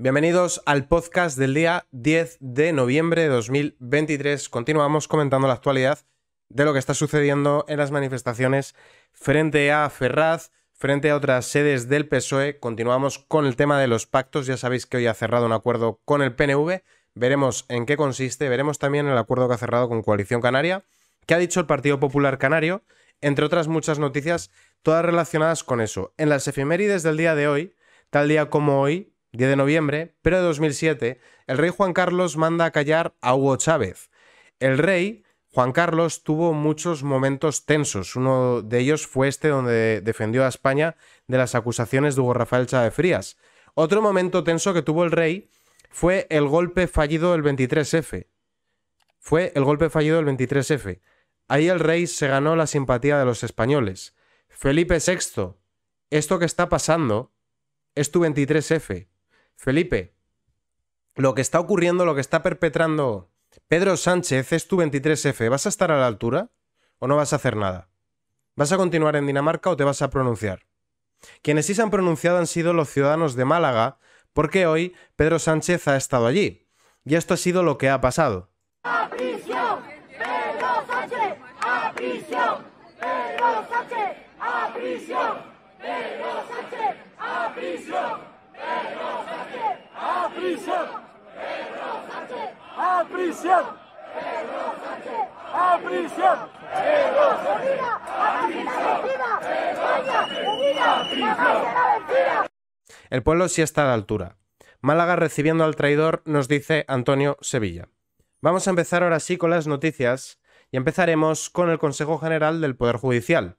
Bienvenidos al podcast del día 10 de noviembre de 2023. Continuamos comentando la actualidad de lo que está sucediendo en las manifestaciones frente a Ferraz, frente a otras sedes del PSOE. Continuamos con el tema de los pactos. Ya sabéis que hoy ha cerrado un acuerdo con el PNV. Veremos en qué consiste. Veremos también el acuerdo que ha cerrado con Coalición Canaria, ¿Qué ha dicho el Partido Popular Canario, entre otras muchas noticias, todas relacionadas con eso. En las efemérides del día de hoy, tal día como hoy, 10 de noviembre, pero de 2007, el rey Juan Carlos manda a callar a Hugo Chávez. El rey, Juan Carlos, tuvo muchos momentos tensos. Uno de ellos fue este donde defendió a España de las acusaciones de Hugo Rafael Chávez Frías. Otro momento tenso que tuvo el rey fue el golpe fallido del 23F. Fue el golpe fallido del 23F. Ahí el rey se ganó la simpatía de los españoles. Felipe VI, esto que está pasando es tu 23F Felipe, lo que está ocurriendo, lo que está perpetrando Pedro Sánchez es tu 23F. ¿Vas a estar a la altura o no vas a hacer nada? ¿Vas a continuar en Dinamarca o te vas a pronunciar? Quienes sí se han pronunciado han sido los ciudadanos de Málaga, porque hoy Pedro Sánchez ha estado allí. Y esto ha sido lo que ha pasado. ¡A ¡Pedro Sánchez! ¡A prisión! ¡Pedro Sánchez! ¡Pedro Sánchez! El pueblo sí está a la altura. Málaga recibiendo al traidor, nos dice Antonio Sevilla. Vamos a empezar ahora sí con las noticias y empezaremos con el Consejo General del Poder Judicial.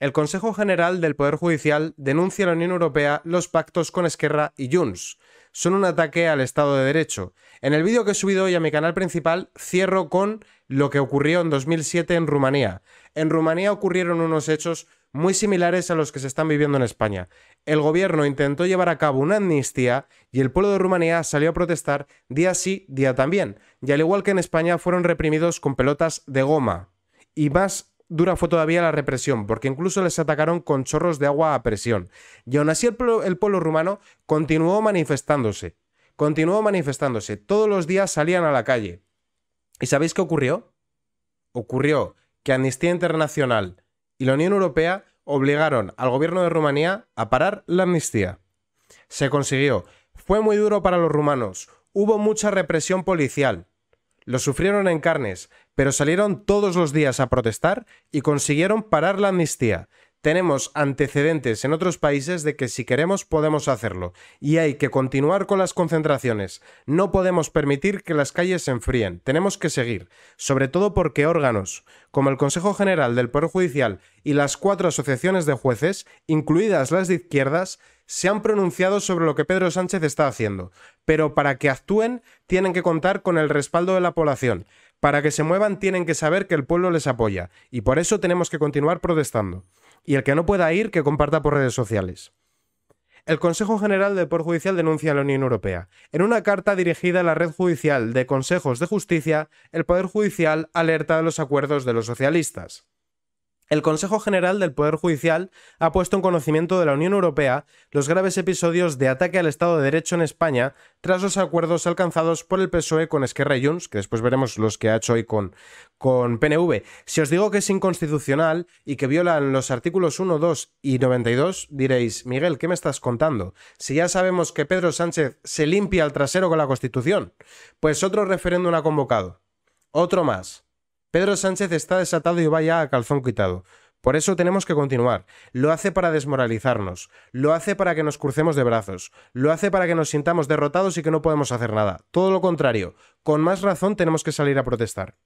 El Consejo General del Poder Judicial denuncia a la Unión Europea los pactos con Esquerra y Junts, son un ataque al Estado de Derecho. En el vídeo que he subido hoy a mi canal principal cierro con lo que ocurrió en 2007 en Rumanía. En Rumanía ocurrieron unos hechos muy similares a los que se están viviendo en España. El gobierno intentó llevar a cabo una amnistía y el pueblo de Rumanía salió a protestar día sí, día también. Y al igual que en España fueron reprimidos con pelotas de goma. Y más dura fue todavía la represión, porque incluso les atacaron con chorros de agua a presión. Y aún así el pueblo, rumano continuó manifestándose, continuó manifestándose. Todos los días salían a la calle. ¿Y sabéis qué ocurrió? Ocurrió que Amnistía Internacional y la Unión Europea obligaron al gobierno de Rumanía a parar la amnistía. Se consiguió. Fue muy duro para los rumanos. Hubo mucha represión policial. Lo sufrieron en carnes, pero salieron todos los días a protestar y consiguieron parar la amnistía. Tenemos antecedentes en otros países de que si queremos podemos hacerlo, y hay que continuar con las concentraciones. No podemos permitir que las calles se enfríen, tenemos que seguir, sobre todo porque órganos, como el Consejo General del Poder Judicial y las cuatro asociaciones de jueces, incluidas las de izquierdas, se han pronunciado sobre lo que Pedro Sánchez está haciendo, pero para que actúen tienen que contar con el respaldo de la población. Para que se muevan tienen que saber que el pueblo les apoya, y por eso tenemos que continuar protestando. Y el que no pueda ir, que comparta por redes sociales. El Consejo General del Poder Judicial denuncia a la Unión Europea. En una carta dirigida a la red judicial de consejos de justicia, el Poder Judicial alerta de los acuerdos de los socialistas. El Consejo General del Poder Judicial ha puesto en conocimiento de la Unión Europea los graves episodios de ataque al Estado de Derecho en España tras los acuerdos alcanzados por el PSOE con Esquerra y Junts, que después veremos los que ha hecho hoy con, con PNV. Si os digo que es inconstitucional y que violan los artículos 1, 2 y 92, diréis, Miguel, ¿qué me estás contando? Si ya sabemos que Pedro Sánchez se limpia el trasero con la Constitución, pues otro referéndum ha convocado. Otro más. Pedro Sánchez está desatado y va ya a calzón quitado. Por eso tenemos que continuar. Lo hace para desmoralizarnos, lo hace para que nos crucemos de brazos, lo hace para que nos sintamos derrotados y que no podemos hacer nada. Todo lo contrario, con más razón tenemos que salir a protestar.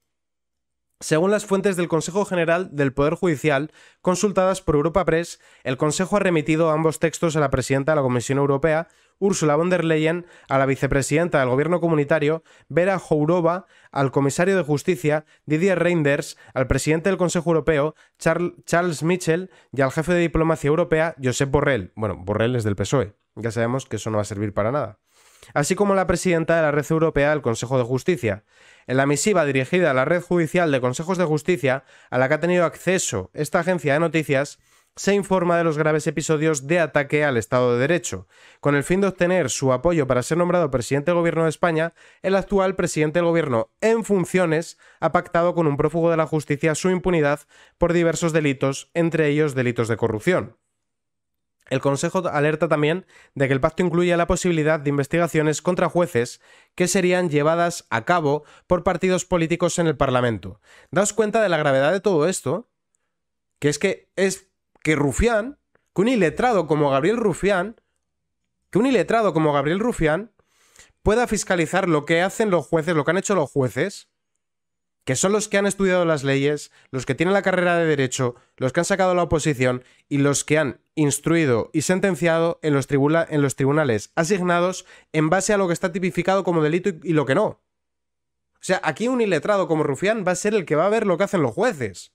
Según las fuentes del Consejo General del Poder Judicial, consultadas por Europa Press, el Consejo ha remitido ambos textos a la presidenta de la Comisión Europea Úrsula von der Leyen a la vicepresidenta del Gobierno Comunitario, Vera Jourova, al comisario de Justicia, Didier Reinders, al presidente del Consejo Europeo, Charles Michel, y al jefe de diplomacia europea, Josep Borrell. Bueno, Borrell es del PSOE. Ya sabemos que eso no va a servir para nada así como la presidenta de la Red Europea del Consejo de Justicia. En la misiva dirigida a la Red Judicial de Consejos de Justicia, a la que ha tenido acceso esta agencia de noticias, se informa de los graves episodios de ataque al Estado de Derecho, con el fin de obtener su apoyo para ser nombrado presidente del Gobierno de España, el actual presidente del Gobierno en funciones ha pactado con un prófugo de la justicia su impunidad por diversos delitos, entre ellos delitos de corrupción. El Consejo alerta también de que el pacto incluye la posibilidad de investigaciones contra jueces que serían llevadas a cabo por partidos políticos en el Parlamento. Daos cuenta de la gravedad de todo esto, que es que es que Rufián, que un iletrado como Gabriel Rufián, que un iletrado como Gabriel Rufián pueda fiscalizar lo que hacen los jueces, lo que han hecho los jueces, que son los que han estudiado las leyes, los que tienen la carrera de derecho, los que han sacado la oposición y los que han instruido y sentenciado en los, en los tribunales asignados en base a lo que está tipificado como delito y lo que no. O sea, aquí un iletrado como Rufián va a ser el que va a ver lo que hacen los jueces.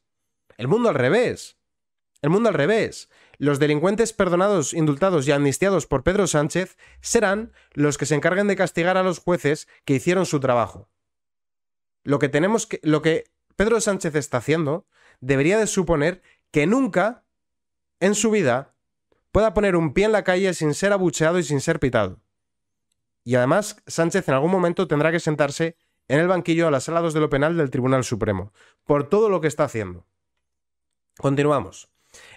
El mundo al revés. El mundo al revés. Los delincuentes perdonados, indultados y amnistiados por Pedro Sánchez serán los que se encarguen de castigar a los jueces que hicieron su trabajo. Lo que tenemos que, lo que Pedro Sánchez está haciendo debería de suponer que nunca en su vida pueda poner un pie en la calle sin ser abucheado y sin ser pitado. Y además, Sánchez en algún momento tendrá que sentarse en el banquillo a las salas de lo penal del Tribunal Supremo, por todo lo que está haciendo. Continuamos.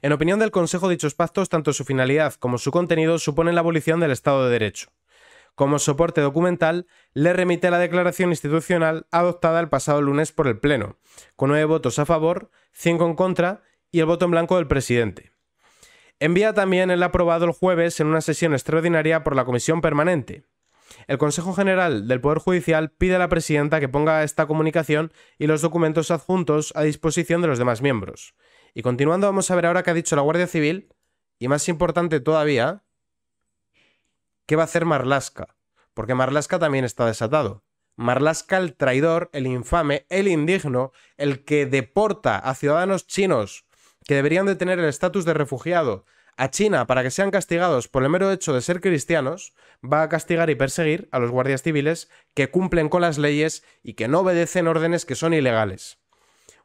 En opinión del Consejo, dichos pactos, tanto su finalidad como su contenido, suponen la abolición del Estado de Derecho. Como soporte documental, le remite la declaración institucional adoptada el pasado lunes por el Pleno, con nueve votos a favor, cinco en contra y el voto en blanco del presidente. Envía también el aprobado el jueves en una sesión extraordinaria por la Comisión Permanente. El Consejo General del Poder Judicial pide a la presidenta que ponga esta comunicación y los documentos adjuntos a disposición de los demás miembros. Y continuando, vamos a ver ahora qué ha dicho la Guardia Civil. Y más importante todavía, ¿qué va a hacer Marlaska? Porque Marlaska también está desatado. Marlaska, el traidor, el infame, el indigno, el que deporta a ciudadanos chinos que deberían de tener el estatus de refugiado a China para que sean castigados por el mero hecho de ser cristianos, va a castigar y perseguir a los guardias civiles que cumplen con las leyes y que no obedecen órdenes que son ilegales.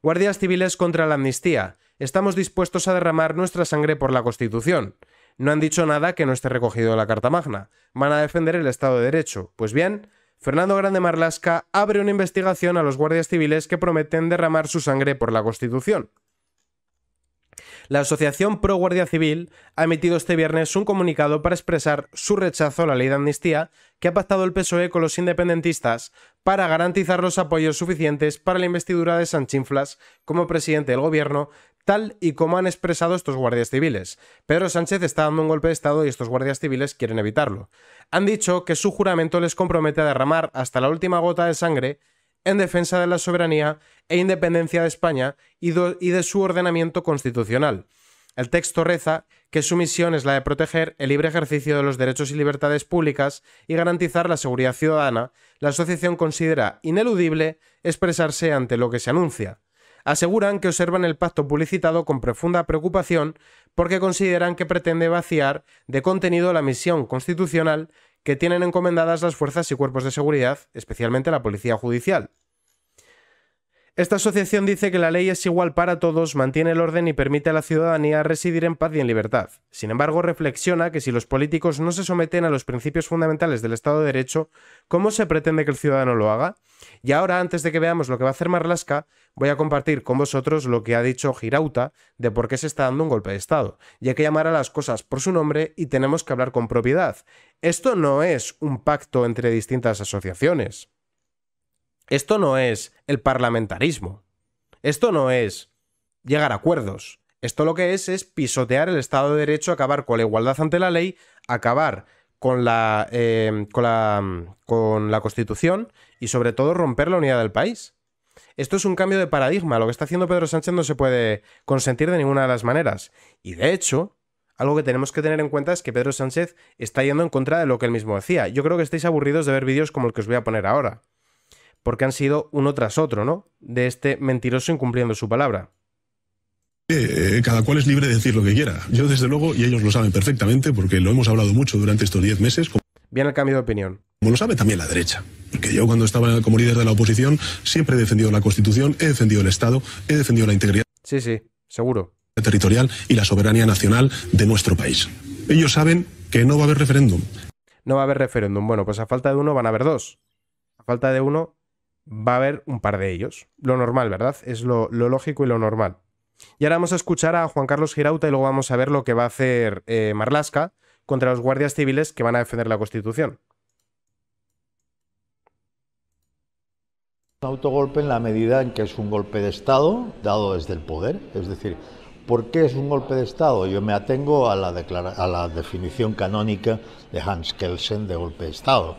Guardias civiles contra la amnistía, estamos dispuestos a derramar nuestra sangre por la Constitución. No han dicho nada que no esté recogido en la Carta Magna. Van a defender el Estado de Derecho. Pues bien, Fernando Grande Marlasca abre una investigación a los guardias civiles que prometen derramar su sangre por la Constitución. La Asociación Pro Guardia Civil ha emitido este viernes un comunicado para expresar su rechazo a la ley de amnistía que ha pactado el PSOE con los independentistas para garantizar los apoyos suficientes para la investidura de Sanchinflas como presidente del gobierno tal y como han expresado estos guardias civiles. Pedro Sánchez está dando un golpe de Estado y estos guardias civiles quieren evitarlo. Han dicho que su juramento les compromete a derramar hasta la última gota de sangre en defensa de la soberanía e independencia de España y, de su ordenamiento constitucional. El texto reza que su misión es la de proteger el libre ejercicio de los derechos y libertades públicas y garantizar la seguridad ciudadana. La asociación considera ineludible expresarse ante lo que se anuncia aseguran que observan el pacto publicitado con profunda preocupación porque consideran que pretende vaciar de contenido la misión constitucional que tienen encomendadas las fuerzas y cuerpos de seguridad, especialmente la policía judicial. Esta asociación dice que la ley es igual para todos, mantiene el orden y permite a la ciudadanía residir en paz y en libertad. Sin embargo, reflexiona que si los políticos no se someten a los principios fundamentales del Estado de Derecho, ¿cómo se pretende que el ciudadano lo haga? Y ahora, antes de que veamos lo que va a hacer Marlaska, voy a compartir con vosotros lo que ha dicho Girauta de por qué se está dando un golpe de Estado, y hay que llamar a las cosas por su nombre y tenemos que hablar con propiedad. Esto no es un pacto entre distintas asociaciones. Esto no es el parlamentarismo. Esto no es llegar a acuerdos. Esto lo que es es pisotear el Estado de Derecho, acabar con la igualdad ante la ley, acabar con la, em, con la, mm, con la Constitución y sobre todo romper la unidad del país. Esto es un cambio de paradigma. Lo que está haciendo Pedro Sánchez no se puede consentir de ninguna de las maneras. Y de hecho, algo que tenemos que tener en cuenta es que Pedro Sánchez está yendo en contra de lo que él mismo decía. Yo creo que estáis aburridos de ver vídeos como el que os voy a poner ahora porque han sido uno tras otro, ¿no? De este mentiroso incumpliendo su palabra. Eh, eh, cada cual es libre de decir lo que quiera. Yo, desde luego, y ellos lo saben perfectamente, porque lo hemos hablado mucho durante estos diez meses. Bien el cambio de opinión. Como lo sabe también la derecha. Que yo, cuando estaba como líder de la oposición, siempre he defendido la Constitución, he defendido el Estado, he defendido la integridad. Sí, sí, seguro. Territorial y la soberanía nacional de nuestro país. Ellos saben que no va a haber referéndum. No va a haber referéndum. Bueno, pues a falta de uno van a haber dos. A falta de uno va a haber un par de ellos. Lo normal, ¿verdad? Es lo, lógico y lo normal. Y ahora vamos a escuchar a Juan Carlos Girauta y luego vamos a ver lo que va a hacer eh, Marlasca contra los guardias civiles que van a defender la Constitución. autogolpe en la medida en que es un golpe de Estado dado desde el poder. Es decir, ¿por qué es un golpe de Estado? Yo me atengo a la definición canónica de Hans Kelsen de golpe de Estado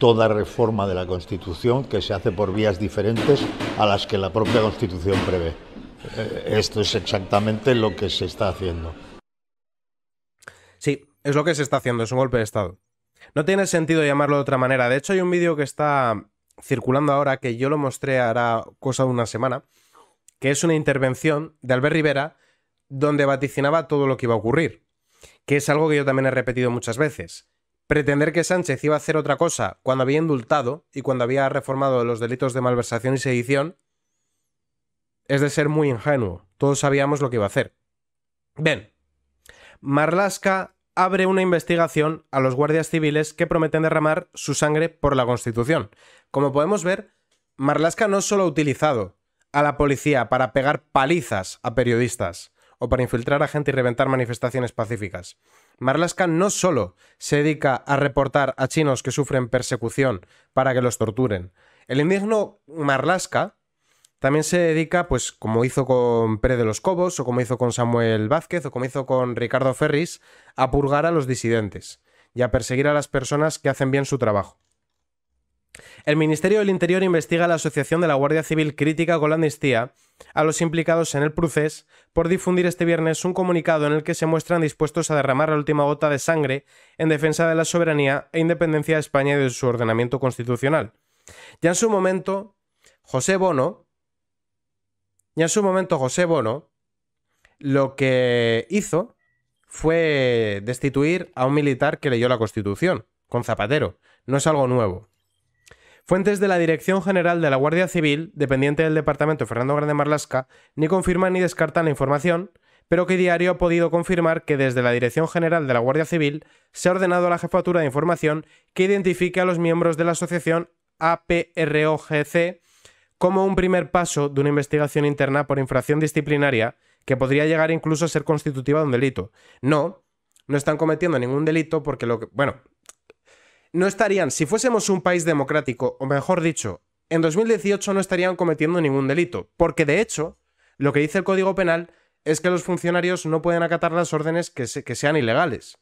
toda reforma de la Constitución que se hace por vías diferentes a las que la propia Constitución prevé. Eh, esto es exactamente lo que se está haciendo. Sí, es lo que se está haciendo, es un golpe de Estado. No tiene sentido llamarlo de otra manera. De hecho, hay un vídeo que está circulando ahora, que yo lo mostré hará cosa de una semana, que es una intervención de Albert Rivera donde vaticinaba todo lo que iba a ocurrir, que es algo que yo también he repetido muchas veces. Pretender que Sánchez iba a hacer otra cosa cuando había indultado y cuando había reformado los delitos de malversación y sedición es de ser muy ingenuo. Todos sabíamos lo que iba a hacer. Ven, Marlaska abre una investigación a los guardias civiles que prometen derramar su sangre por la Constitución. Como podemos ver, Marlaska no solo ha utilizado a la policía para pegar palizas a periodistas, o para infiltrar a gente y reventar manifestaciones pacíficas. Marlaska no solo se dedica a reportar a chinos que sufren persecución para que los torturen. El indigno Marlaska también se dedica, pues como hizo con Pérez de los Cobos, o como hizo con Samuel Vázquez, o como hizo con Ricardo Ferris, a purgar a los disidentes y a perseguir a las personas que hacen bien su trabajo. El Ministerio del Interior investiga la Asociación de la Guardia Civil Crítica con la Amnistía a los implicados en el proceso por difundir este viernes un comunicado en el que se muestran dispuestos a derramar la última gota de sangre en defensa de la soberanía e independencia de España y de su ordenamiento constitucional. Ya en su momento, José Bono, ya en su momento José Bono, lo que hizo fue destituir a un militar que leyó la Constitución, con Zapatero. No es algo nuevo. Fuentes de la Dirección General de la Guardia Civil, dependiente del departamento Fernando Grande Marlasca, ni confirman ni descartan la información, pero que Diario ha podido confirmar que desde la Dirección General de la Guardia Civil se ha ordenado a la Jefatura de Información que identifique a los miembros de la asociación APROGC como un primer paso de una investigación interna por infracción disciplinaria que podría llegar incluso a ser constitutiva de un delito. No, no están cometiendo ningún delito porque lo que... Bueno, no estarían, si fuésemos un país democrático, o mejor dicho, en 2018 no estarían cometiendo ningún delito, porque de hecho, lo que dice el Código Penal es que los funcionarios no pueden acatar las órdenes que, sean ilegales.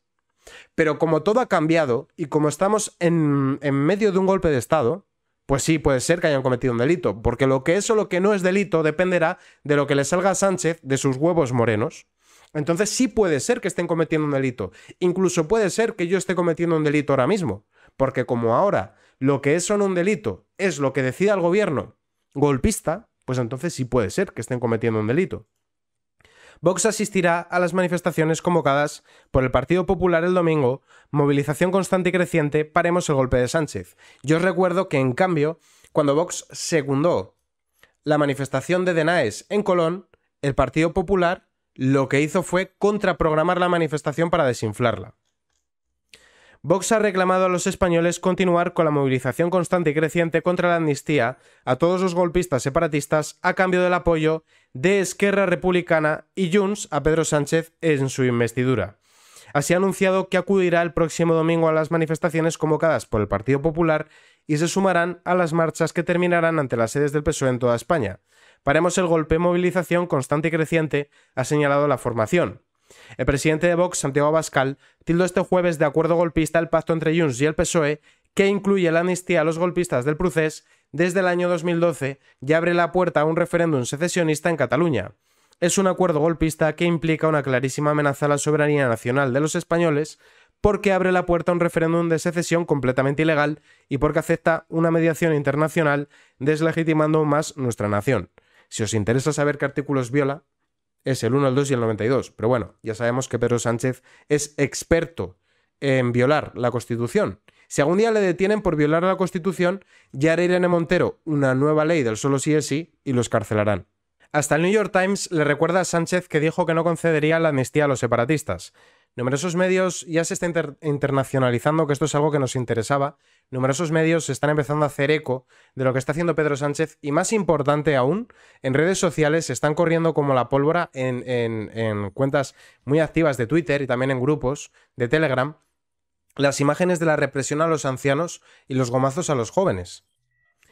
Pero como todo ha cambiado y como estamos en, en medio de un golpe de Estado, pues sí, puede ser que hayan cometido un delito, porque lo que es o lo que no es delito dependerá de lo que le salga a Sánchez de sus huevos morenos. Entonces sí puede ser que estén cometiendo un delito. Incluso puede ser que yo esté cometiendo un delito ahora mismo. Porque como ahora lo que es no un delito es lo que decida el gobierno golpista, pues entonces sí puede ser que estén cometiendo un delito. Vox asistirá a las manifestaciones convocadas por el Partido Popular el domingo, movilización constante y creciente, paremos el golpe de Sánchez. Yo os recuerdo que, en cambio, cuando Vox secundó la manifestación de Denaes en Colón, el Partido Popular lo que hizo fue contraprogramar la manifestación para desinflarla. Vox ha reclamado a los españoles continuar con la movilización constante y creciente contra la amnistía a todos los golpistas separatistas a cambio del apoyo de Esquerra Republicana y Junts a Pedro Sánchez en su investidura. Así ha anunciado que acudirá el próximo domingo a las manifestaciones convocadas por el Partido Popular y se sumarán a las marchas que terminarán ante las sedes del PSOE en toda España. Paremos el golpe, movilización constante y creciente, ha señalado la formación. El presidente de Vox, Santiago Abascal, tildó este jueves de acuerdo golpista el pacto entre Junts y el PSOE que incluye la amnistía a los golpistas del procés desde el año 2012 y abre la puerta a un referéndum secesionista en Cataluña. Es un acuerdo golpista que implica una clarísima amenaza a la soberanía nacional de los españoles porque abre la puerta a un referéndum de secesión completamente ilegal y porque acepta una mediación internacional deslegitimando más nuestra nación. Si os interesa saber qué artículos viola, es el 1, el 2 y el 92. Pero bueno, ya sabemos que Pedro Sánchez es experto en violar la Constitución. Si algún día le detienen por violar la Constitución, ya hará Irene Montero una nueva ley del solo sí es sí y los carcelarán. Hasta el New York Times le recuerda a Sánchez que dijo que no concedería la amnistía a los separatistas. Numerosos medios ya se están internacionalizando que esto es algo que nos interesaba, numerosos medios están empezando a hacer eco de lo que está haciendo Pedro Sánchez y más importante aún, en redes sociales se están corriendo como la pólvora en, en cuentas muy activas de Twitter y también en grupos de Telegram las imágenes de la represión a los ancianos y los gomazos a los jóvenes.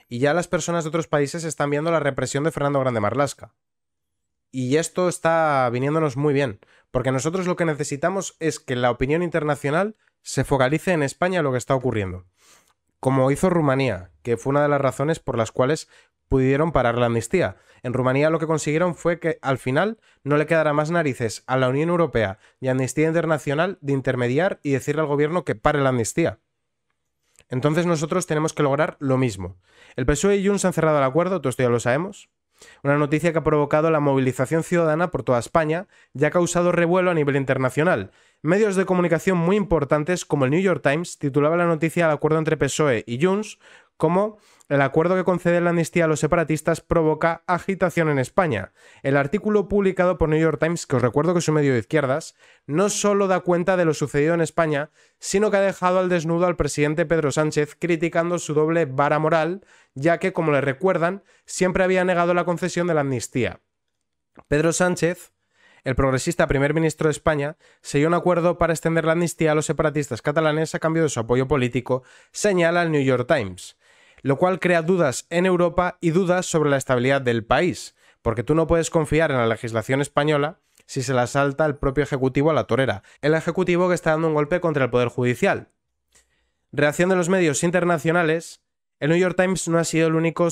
Y ya las personas de otros países están viendo la represión de Fernando Grande Marlasca. Y esto está viniéndonos muy bien, porque nosotros lo que necesitamos es que la opinión internacional se focalice en España lo que está ocurriendo como hizo Rumanía, que fue una de las razones por las cuales pudieron parar la amnistía. En Rumanía lo que consiguieron fue que al final no le quedara más narices a la Unión Europea y a Amnistía Internacional de intermediar y decirle al gobierno que pare la amnistía. Entonces nosotros tenemos que lograr lo mismo. El PSOE y Junts han cerrado el acuerdo, todo esto ya lo sabemos. Una noticia que ha provocado la movilización ciudadana por toda España y ha causado revuelo a nivel internacional. Medios de comunicación muy importantes como el New York Times titulaba la noticia del acuerdo entre PSOE y Junts como el acuerdo que concede la amnistía a los separatistas provoca agitación en España. El artículo publicado por New York Times, que os recuerdo que es un medio de izquierdas, no solo da cuenta de lo sucedido en España, sino que ha dejado al desnudo al presidente Pedro Sánchez criticando su doble vara moral, ya que, como le recuerdan, siempre había negado la concesión de la amnistía. Pedro Sánchez el progresista primer ministro de España selló un acuerdo para extender la amnistía a los separatistas catalanes a cambio de su apoyo político, señala el New York Times, lo cual crea dudas en Europa y dudas sobre la estabilidad del país, porque tú no puedes confiar en la legislación española si se la salta el propio Ejecutivo a la torera, el Ejecutivo que está dando un golpe contra el Poder Judicial. Reacción de los medios internacionales el New York Times no ha sido el único,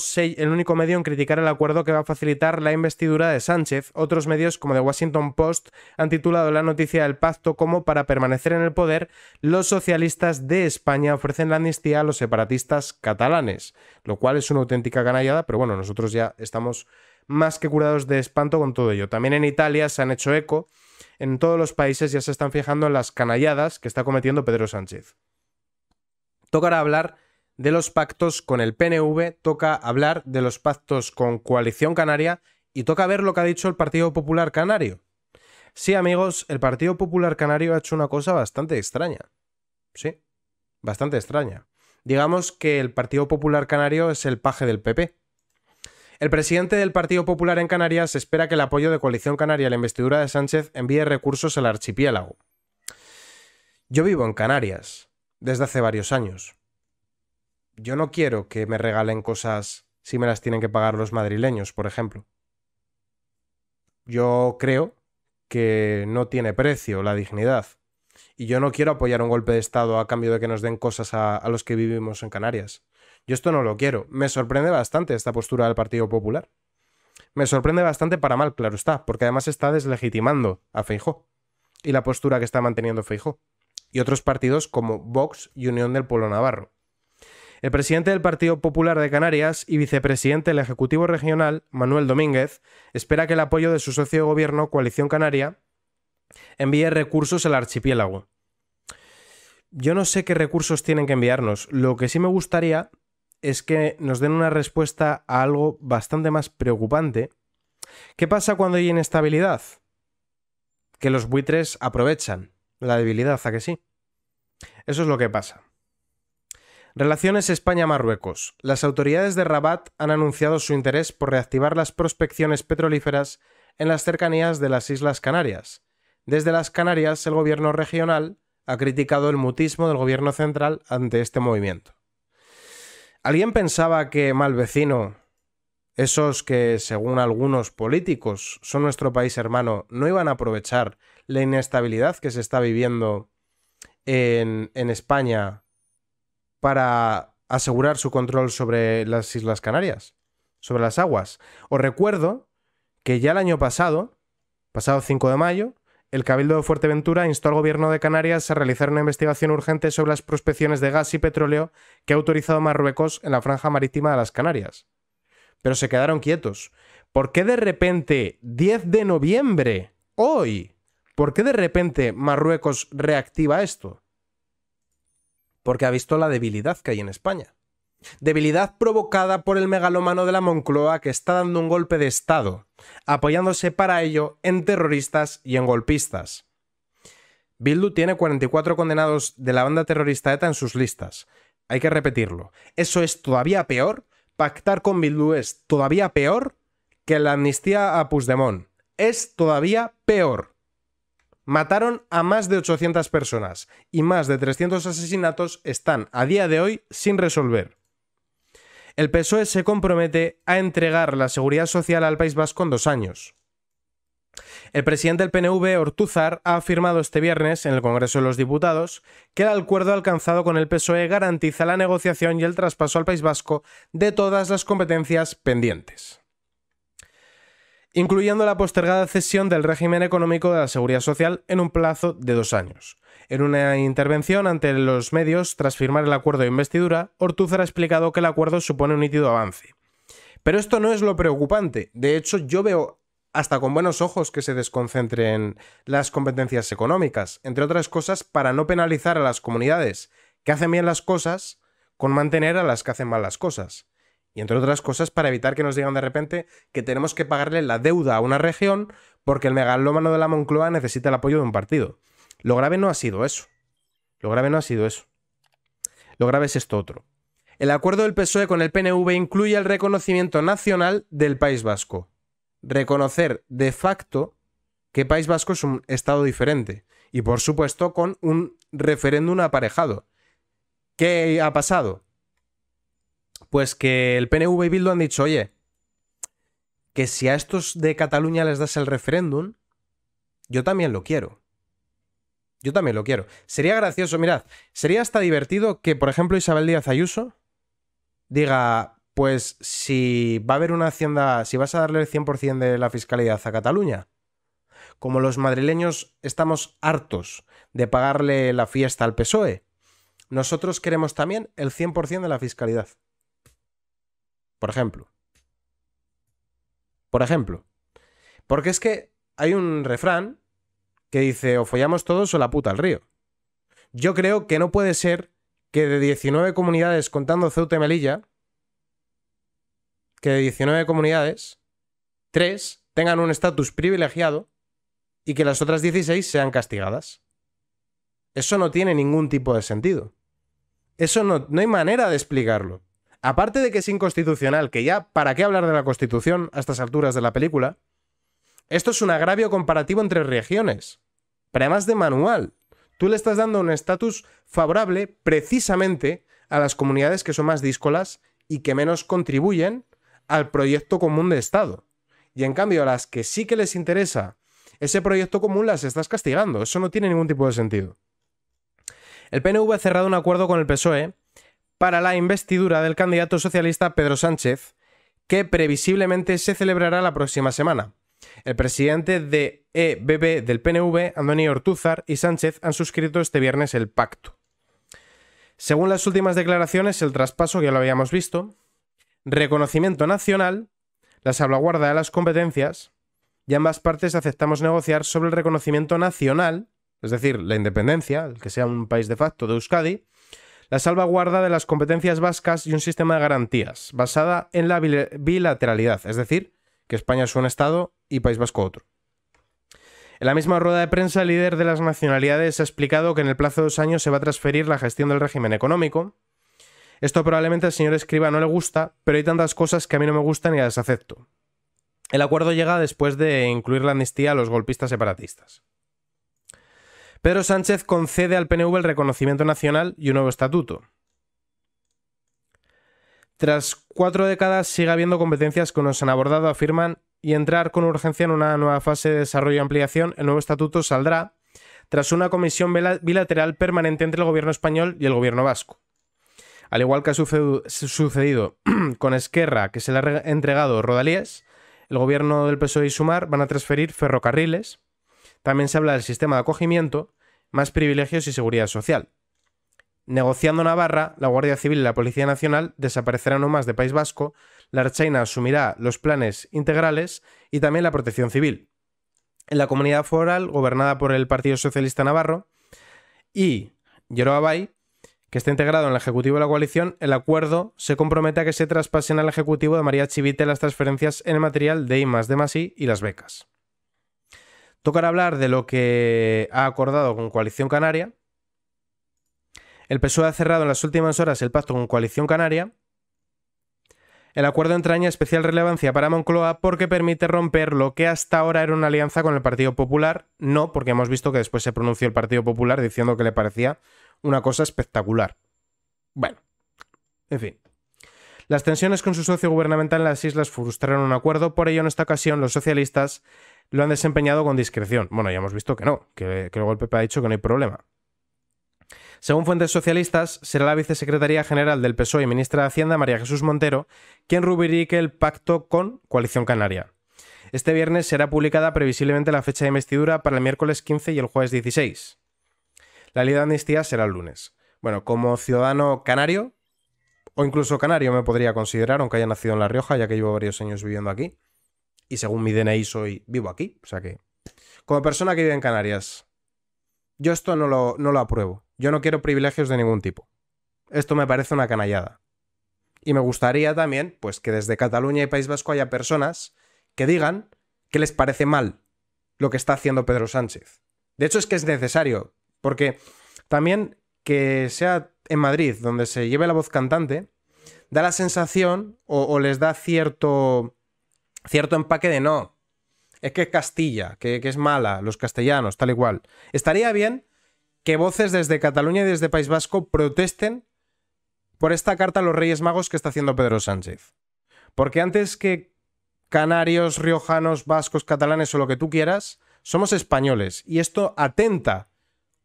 medio en criticar el acuerdo que va a facilitar la investidura de Sánchez. Otros medios, como The Washington Post, han titulado la noticia del pacto como para permanecer en el poder, los socialistas de España ofrecen la amnistía a los separatistas catalanes, lo cual es una auténtica canallada, pero bueno, nosotros ya estamos más que curados de espanto con todo ello. También en Italia se han hecho eco, en todos los países ya se están fijando en las canalladas que está cometiendo Pedro Sánchez. Tocará hablar de los pactos con el PNV, toca hablar de los pactos con Coalición Canaria y toca ver lo que ha dicho el Partido Popular Canario. Sí, amigos, el Partido Popular Canario ha hecho una cosa bastante extraña. Sí, bastante extraña. Digamos que el Partido Popular Canario es el paje del PP. El presidente del Partido Popular en Canarias espera que el apoyo de Coalición Canaria a la investidura de Sánchez envíe recursos al archipiélago. Yo vivo en Canarias desde hace varios años yo no quiero que me regalen cosas si me las tienen que pagar los madrileños, por ejemplo. Yo creo que no tiene precio la dignidad. Y yo no quiero apoyar un golpe de Estado a cambio de que nos den cosas a, los que vivimos en Canarias. Yo esto no lo quiero. Me sorprende bastante esta postura del Partido Popular. Me sorprende bastante para mal, claro está, porque además está deslegitimando a Feijó y la postura que está manteniendo Feijó y otros partidos como Vox y Unión del Pueblo Navarro. El presidente del Partido Popular de Canarias y vicepresidente del Ejecutivo Regional, Manuel Domínguez, espera que el apoyo de su socio de gobierno, Coalición Canaria, envíe recursos al archipiélago. Yo no sé qué recursos tienen que enviarnos. Lo que sí me gustaría es que nos den una respuesta a algo bastante más preocupante. ¿Qué pasa cuando hay inestabilidad? Que los buitres aprovechan la debilidad, ¿a que sí? Eso es lo que pasa. Relaciones España-Marruecos. Las autoridades de Rabat han anunciado su interés por reactivar las prospecciones petrolíferas en las cercanías de las Islas Canarias. Desde las Canarias, el gobierno regional ha criticado el mutismo del gobierno central ante este movimiento. ¿Alguien pensaba que Malvecino, esos que, según algunos políticos, son nuestro país hermano, no iban a aprovechar la inestabilidad que se está viviendo en, en España para asegurar su control sobre las Islas Canarias, sobre las aguas. Os recuerdo que ya el año pasado, pasado 5 de mayo, el Cabildo de Fuerteventura instó al Gobierno de Canarias a realizar una investigación urgente sobre las prospecciones de gas y petróleo que ha autorizado Marruecos en la franja marítima de las Canarias. Pero se quedaron quietos. ¿Por qué de repente, 10 de noviembre, hoy, por qué de repente Marruecos reactiva esto? porque ha visto la debilidad que hay en España. Debilidad provocada por el megalómano de la Moncloa que está dando un golpe de Estado, apoyándose para ello en terroristas y en golpistas. Bildu tiene 44 condenados de la banda terrorista ETA en sus listas. Hay que repetirlo. Eso es todavía peor. Pactar con Bildu es todavía peor que la amnistía a Puigdemont. Es todavía peor. Mataron a más de 800 personas y más de 300 asesinatos están a día de hoy sin resolver. El PSOE se compromete a entregar la seguridad social al País Vasco en dos años. El presidente del PNV, Ortuzar, ha afirmado este viernes en el Congreso de los Diputados que el acuerdo alcanzado con el PSOE garantiza la negociación y el traspaso al País Vasco de todas las competencias pendientes incluyendo la postergada cesión del régimen económico de la seguridad social en un plazo de dos años. En una intervención ante los medios tras firmar el acuerdo de investidura, Ortuzar ha explicado que el acuerdo supone un nítido avance. Pero esto no es lo preocupante. De hecho, yo veo hasta con buenos ojos que se desconcentren las competencias económicas, entre otras cosas para no penalizar a las comunidades que hacen bien las cosas con mantener a las que hacen mal las cosas. Y entre otras cosas, para evitar que nos digan de repente que tenemos que pagarle la deuda a una región porque el megalómano de la Moncloa necesita el apoyo de un partido. Lo grave no ha sido eso. Lo grave no ha sido eso. Lo grave es esto otro. El acuerdo del PSOE con el PNV incluye el reconocimiento nacional del País Vasco. Reconocer de facto que País Vasco es un estado diferente. Y por supuesto con un referéndum aparejado. ¿Qué ha pasado? Pues que el PNV y Bildu han dicho, oye, que si a estos de Cataluña les das el referéndum, yo también lo quiero. Yo también lo quiero. Sería gracioso, mirad, sería hasta divertido que, por ejemplo, Isabel Díaz Ayuso diga, pues si va a haber una hacienda, si vas a darle el 100% de la fiscalidad a Cataluña, como los madrileños estamos hartos de pagarle la fiesta al PSOE, nosotros queremos también el 100% de la fiscalidad. Por ejemplo. Por ejemplo. Porque es que hay un refrán que dice, o follamos todos o la puta al río. Yo creo que no puede ser que de 19 comunidades, contando Ceuta y Melilla, que de 19 comunidades, 3 tengan un estatus privilegiado y que las otras 16 sean castigadas. Eso no tiene ningún tipo de sentido. Eso no, no hay manera de explicarlo aparte de que es inconstitucional, que ya, ¿para qué hablar de la Constitución a estas alturas de la película? Esto es un agravio comparativo entre regiones, pero además de manual. Tú le estás dando un estatus favorable precisamente a las comunidades que son más díscolas y que menos contribuyen al proyecto común de Estado. Y en cambio, a las que sí que les interesa ese proyecto común las estás castigando. Eso no tiene ningún tipo de sentido. El PNV ha cerrado un acuerdo con el PSOE para la investidura del candidato socialista Pedro Sánchez, que previsiblemente se celebrará la próxima semana. El presidente de EBB del PNV, Antonio Ortúzar, y Sánchez han suscrito este viernes el pacto. Según las últimas declaraciones, el traspaso, ya lo habíamos visto, reconocimiento nacional, la salvaguarda de las competencias, y ambas partes aceptamos negociar sobre el reconocimiento nacional, es decir, la independencia, el que sea un país de facto de Euskadi, la salvaguarda de las competencias vascas y un sistema de garantías basada en la bilateralidad, es decir, que España es un Estado y País Vasco otro. En la misma rueda de prensa, el líder de las nacionalidades ha explicado que en el plazo de dos años se va a transferir la gestión del régimen económico. Esto probablemente al señor Escriba no le gusta, pero hay tantas cosas que a mí no me gustan y las acepto. El acuerdo llega después de incluir la amnistía a los golpistas separatistas. Pero Sánchez concede al PNV el reconocimiento nacional y un nuevo estatuto. Tras cuatro décadas sigue habiendo competencias que nos han abordado, afirman, y entrar con urgencia en una nueva fase de desarrollo y ampliación, el nuevo estatuto saldrá tras una comisión bilateral permanente entre el gobierno español y el gobierno vasco. Al igual que ha sucedido con Esquerra, que se le ha entregado Rodalíes, el gobierno del PSOE y Sumar van a transferir ferrocarriles. También se habla del sistema de acogimiento más privilegios y seguridad social. Negociando Navarra, la Guardia Civil y la Policía Nacional desaparecerán más de País Vasco, la Archaina asumirá los planes integrales y también la protección civil. En la comunidad foral, gobernada por el Partido Socialista Navarro, y Yerobay, Bay, que está integrado en el Ejecutivo de la coalición, el acuerdo se compromete a que se traspasen al Ejecutivo de María Chivite las transferencias en el material de I de y las becas. Tocará hablar de lo que ha acordado con Coalición Canaria. El PSOE ha cerrado en las últimas horas el pacto con Coalición Canaria. El acuerdo entraña especial relevancia para Moncloa porque permite romper lo que hasta ahora era una alianza con el Partido Popular. No, porque hemos visto que después se pronunció el Partido Popular diciendo que le parecía una cosa espectacular. Bueno, en fin. Las tensiones con su socio gubernamental en las islas frustraron un acuerdo, por ello en esta ocasión los socialistas lo han desempeñado con discreción. Bueno, ya hemos visto que no, que, luego el PP ha dicho que no hay problema. Según fuentes socialistas, será la vicesecretaria general del PSOE y ministra de Hacienda, María Jesús Montero, quien rubrique el pacto con Coalición Canaria. Este viernes será publicada previsiblemente la fecha de investidura para el miércoles 15 y el jueves 16. La ley de amnistía será el lunes. Bueno, como ciudadano canario, o incluso canario me podría considerar, aunque haya nacido en La Rioja, ya que llevo varios años viviendo aquí, y según mi DNI soy vivo aquí. O sea que, como persona que vive en Canarias, yo esto no lo, no lo apruebo. Yo no quiero privilegios de ningún tipo. Esto me parece una canallada. Y me gustaría también, pues, que desde Cataluña y País Vasco haya personas que digan que les parece mal lo que está haciendo Pedro Sánchez. De hecho, es que es necesario, porque también que sea en Madrid donde se lleve la voz cantante, da la sensación o les da cierto cierto empaque de no. Es que es Castilla, que, es mala, los castellanos, tal y cual. Estaría bien que voces desde Cataluña y desde País Vasco protesten por esta carta a los Reyes Magos que está haciendo Pedro Sánchez. Porque antes que canarios, riojanos, vascos, catalanes o lo que tú quieras, somos españoles. Y esto atenta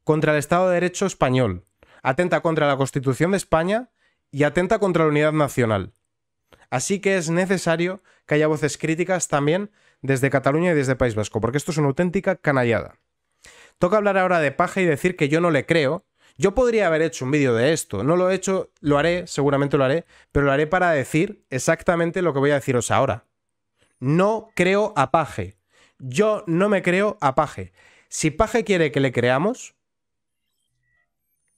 contra el Estado de Derecho español, atenta contra la Constitución de España y atenta contra la unidad nacional. Así que es necesario que haya voces críticas también desde Cataluña y desde País Vasco, porque esto es una auténtica canallada. Toca hablar ahora de Paje y decir que yo no le creo. Yo podría haber hecho un vídeo de esto, no lo he hecho, lo haré, seguramente lo haré, pero lo haré para decir exactamente lo que voy a deciros ahora. No creo a paje. Yo no me creo a paje. Si paje quiere que le creamos,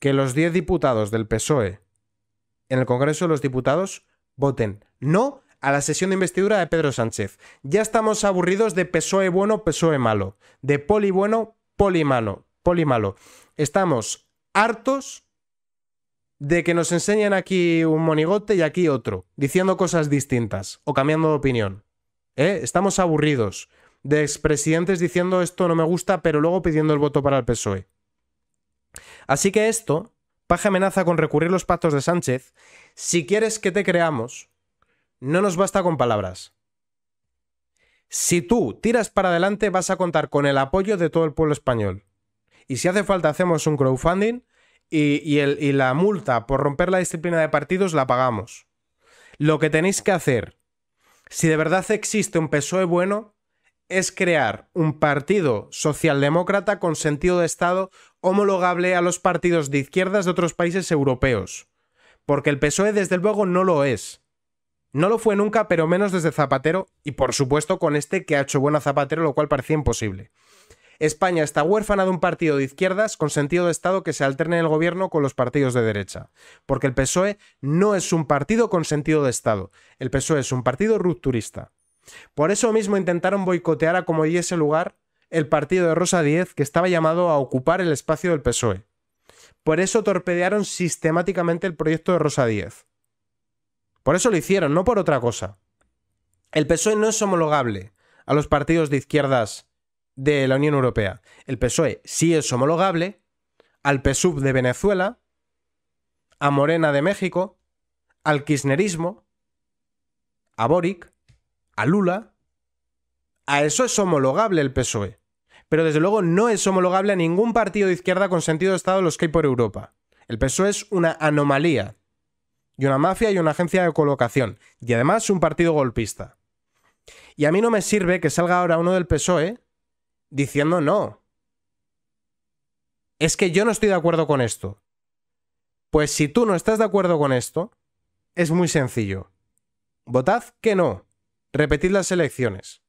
que los 10 diputados del PSOE en el Congreso de los Diputados voten no a la sesión de investidura de Pedro Sánchez. Ya estamos aburridos de PSOE bueno, PSOE malo. De poli bueno, poli malo. Poli malo. Estamos hartos de que nos enseñen aquí un monigote y aquí otro, diciendo cosas distintas o cambiando de opinión. ¿eh? Estamos aburridos de expresidentes diciendo esto no me gusta, pero luego pidiendo el voto para el PSOE. Así que esto, Paja amenaza con recurrir los pactos de Sánchez, si quieres que te creamos, no nos basta con palabras. Si tú tiras para adelante vas a contar con el apoyo de todo el pueblo español. Y si hace falta hacemos un crowdfunding y, la multa por romper la disciplina de partidos la pagamos. Lo que tenéis que hacer, si de verdad existe un PSOE bueno, es crear un partido socialdemócrata con sentido de Estado homologable a los partidos de izquierdas de otros países europeos. Porque el PSOE desde luego no lo es. No lo fue nunca, pero menos desde Zapatero y por supuesto con este que ha hecho buena Zapatero, lo cual parecía imposible. España está huérfana de un partido de izquierdas con sentido de Estado que se alterne en el gobierno con los partidos de derecha, porque el PSOE no es un partido con sentido de Estado, el PSOE es un partido rupturista. Por eso mismo intentaron boicotear a como ese lugar el partido de Rosa Díez que estaba llamado a ocupar el espacio del PSOE. Por eso torpedearon sistemáticamente el proyecto de Rosa Díez. Por eso lo hicieron, no por otra cosa. El PSOE no es homologable a los partidos de izquierdas de la Unión Europea. El PSOE sí es homologable al PSUV de Venezuela, a Morena de México, al Kirchnerismo, a Boric, a Lula. A eso es homologable el PSOE. Pero desde luego no es homologable a ningún partido de izquierda con sentido de Estado de los que hay por Europa. El PSOE es una anomalía y una mafia y una agencia de colocación, y además un partido golpista. Y a mí no me sirve que salga ahora uno del PSOE diciendo no. Es que yo no estoy de acuerdo con esto. Pues si tú no estás de acuerdo con esto, es muy sencillo. Votad que no. Repetid las elecciones.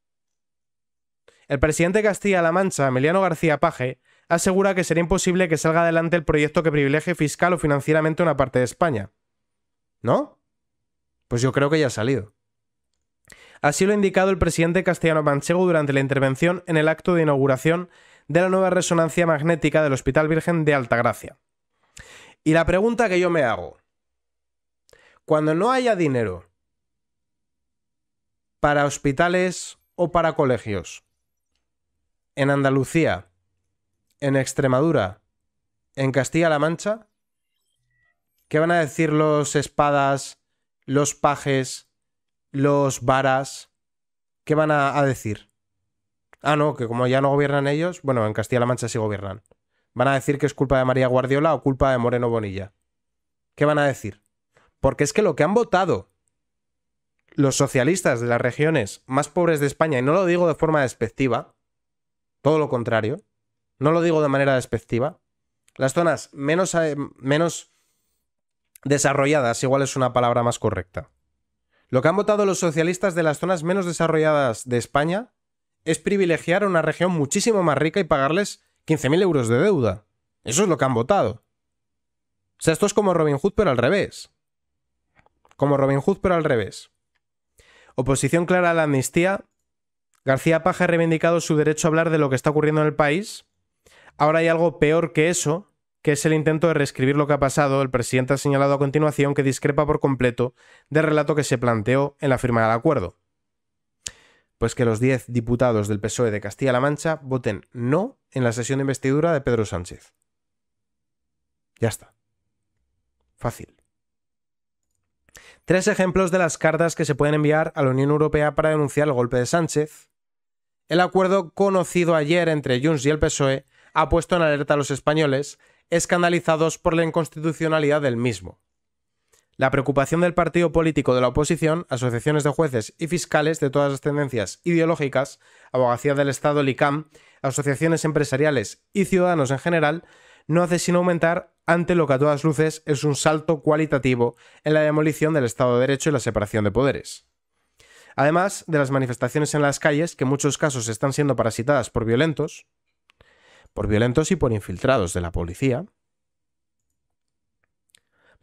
El presidente de Castilla-La Mancha, Emiliano García Paje, asegura que sería imposible que salga adelante el proyecto que privilegie fiscal o financieramente una parte de España ¿No? Pues yo creo que ya ha salido. Así lo ha indicado el presidente castellano Manchego durante la intervención en el acto de inauguración de la nueva resonancia magnética del Hospital Virgen de Altagracia. Y la pregunta que yo me hago, cuando no haya dinero para hospitales o para colegios, en Andalucía, en Extremadura, en Castilla-La Mancha, ¿Qué van a decir los espadas, los pajes, los varas? ¿Qué van a, decir? Ah, no, que como ya no gobiernan ellos, bueno, en Castilla-La Mancha sí gobiernan. ¿Van a decir que es culpa de María Guardiola o culpa de Moreno Bonilla? ¿Qué van a decir? Porque es que lo que han votado los socialistas de las regiones más pobres de España, y no lo digo de forma despectiva, todo lo contrario, no lo digo de manera despectiva, las zonas menos, eh, menos Desarrolladas, igual es una palabra más correcta. Lo que han votado los socialistas de las zonas menos desarrolladas de España es privilegiar a una región muchísimo más rica y pagarles 15.000 euros de deuda. Eso es lo que han votado. O sea, esto es como Robin Hood, pero al revés. Como Robin Hood, pero al revés. Oposición clara a la amnistía. García Paja ha reivindicado su derecho a hablar de lo que está ocurriendo en el país. Ahora hay algo peor que eso, que es el intento de reescribir lo que ha pasado, el presidente ha señalado a continuación que discrepa por completo del relato que se planteó en la firma del acuerdo. Pues que los 10 diputados del PSOE de Castilla-La Mancha voten no en la sesión de investidura de Pedro Sánchez. Ya está. Fácil. Tres ejemplos de las cartas que se pueden enviar a la Unión Europea para denunciar el golpe de Sánchez. El acuerdo conocido ayer entre Junts y el PSOE ha puesto en alerta a los españoles escandalizados por la inconstitucionalidad del mismo. La preocupación del partido político de la oposición, asociaciones de jueces y fiscales de todas las tendencias ideológicas, abogacía del Estado, LICAM, asociaciones empresariales y ciudadanos en general, no hace sino aumentar ante lo que a todas luces es un salto cualitativo en la demolición del Estado de Derecho y la separación de poderes. Además de las manifestaciones en las calles, que en muchos casos están siendo parasitadas por violentos, por violentos y por infiltrados de la policía,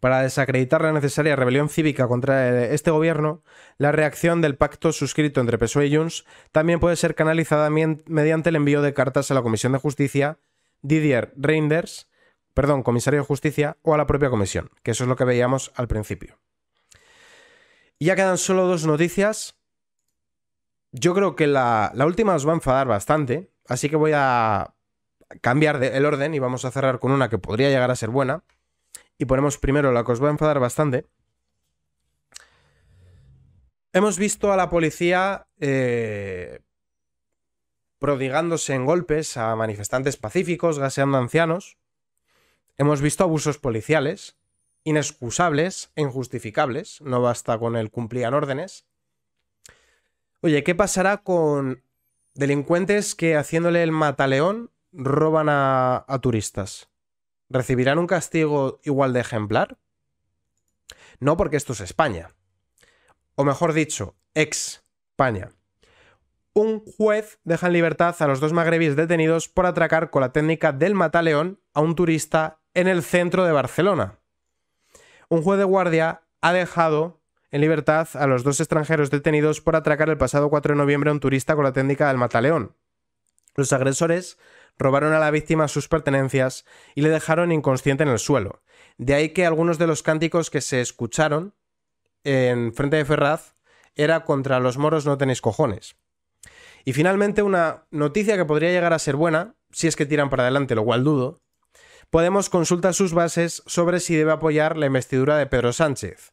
para desacreditar la necesaria rebelión cívica contra eh, este gobierno, la reacción del pacto suscrito entre PSOE y Junts también puede ser canalizada mediante el envío de cartas a la Comisión de Justicia, Didier Reinders, perdón, comisario de Justicia, o a la propia comisión, que eso es lo que veíamos al principio. ya quedan solo dos noticias. Yo creo que la última os va a enfadar bastante, así que voy a cambiar el orden y vamos a cerrar con una que podría llegar a ser buena. Y ponemos primero la que os va a enfadar bastante. Hemos visto a la policía eh, prodigándose en golpes a manifestantes pacíficos, gaseando ancianos. Hemos visto abusos policiales, inexcusables e injustificables. No basta con el cumplían órdenes. Oye, ¿qué pasará con delincuentes que haciéndole el mataleón roban a, turistas, ¿recibirán un castigo igual de ejemplar? No, porque esto es España. O mejor dicho, ex España. Un juez deja en libertad a los dos magrebis detenidos por atracar con la técnica del mataleón a un turista en el centro de Barcelona. Un juez de guardia ha dejado en libertad a los dos extranjeros detenidos por atracar el pasado 4 de noviembre a un turista con la técnica del mataleón. Los agresores robaron a la víctima sus pertenencias y le dejaron inconsciente en el suelo. De ahí que algunos de los cánticos que se escucharon en frente de Ferraz era contra los moros no tenéis cojones. Y finalmente una noticia que podría llegar a ser buena, si es que tiran para adelante, lo cual dudo, Podemos consultar sus bases sobre si debe apoyar la investidura de Pedro Sánchez.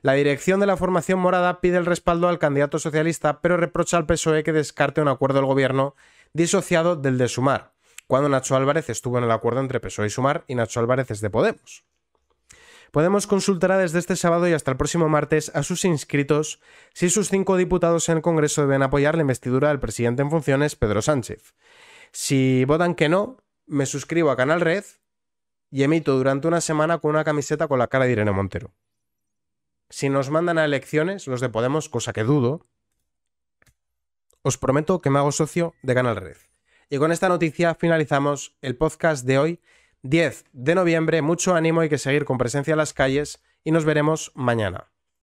La dirección de la formación morada pide el respaldo al candidato socialista, pero reprocha al PSOE que descarte un acuerdo del gobierno disociado del de Sumar cuando Nacho Álvarez estuvo en el acuerdo entre PSOE y Sumar y Nacho Álvarez es de Podemos. Podemos consultará desde este sábado y hasta el próximo martes a sus inscritos si sus cinco diputados en el Congreso deben apoyar la investidura del presidente en funciones, Pedro Sánchez. Si votan que no, me suscribo a Canal Red y emito durante una semana con una camiseta con la cara de Irene Montero. Si nos mandan a elecciones, los de Podemos, cosa que dudo, os prometo que me hago socio de Canal Red. Y con esta noticia finalizamos el podcast de hoy, 10 de noviembre. Mucho ánimo, y que seguir con presencia en las calles y nos veremos mañana.